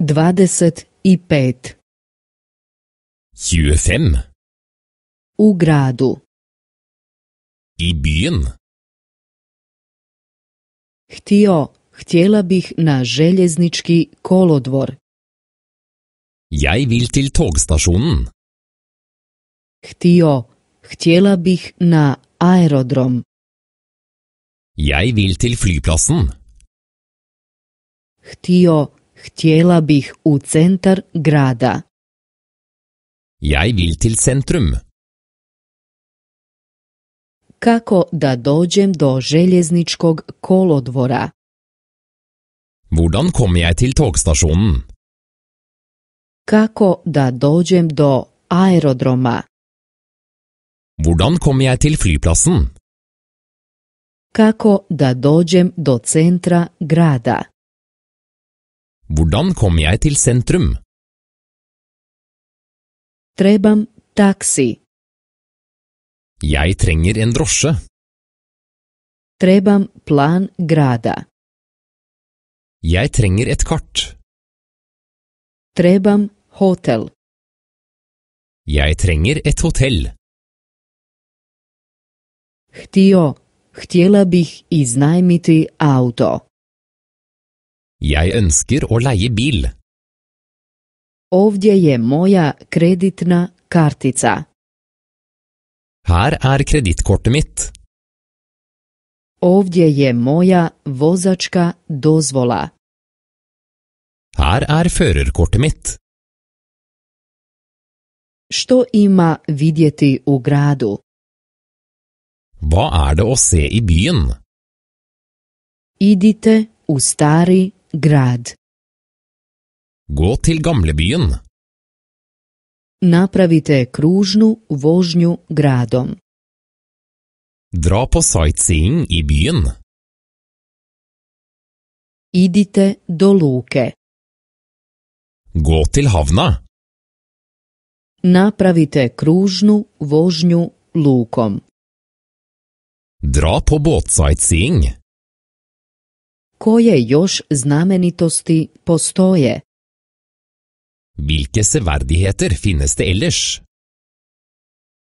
25 U gradu I byen Htio, htjela bih na željeznički kolodvor. Jaj vil til togstasjonen. Htio, htjela bih na aerodrom. Jaj vil til Htio, Htjela bih u centar grada. Jaj vil til centrum. Kako da dođem do željezničkog kolodvora? Vodan kom jaj til togstasjonen? Kako da dođem do aerodroma? Vodan kom jaj til flyplassen? Kako da dođem do centra grada? Hvordan kom jeg til sentrum? Trebam taxi. Jeg trenger en drosje. Trebam plan grada. Jeg trenger et kart. Trebam hotel. Jeg trenger et hotell. Htio, htjela bih iznajmiti auto. Jag ønsker å leie bil. Ovdje je moja kreditna kartica. Här är kreditkortet mitt. Ovdje je moja vozačka dozvola. Här är förarkortet mitt. Što ima vidjeti u gradu? Vad är det att se i byn? Idite u stari grad. Gå til gamlebyen. Napravite kružnu vožnju gradom. Dra på sightseeing i byen. Idite do luke. Gå til havna. Napravite kružnu vožnju lukom. Dra på båtsightseeing koje još znamenitosti postoje? Vilke sevardigheter finnes det ellers?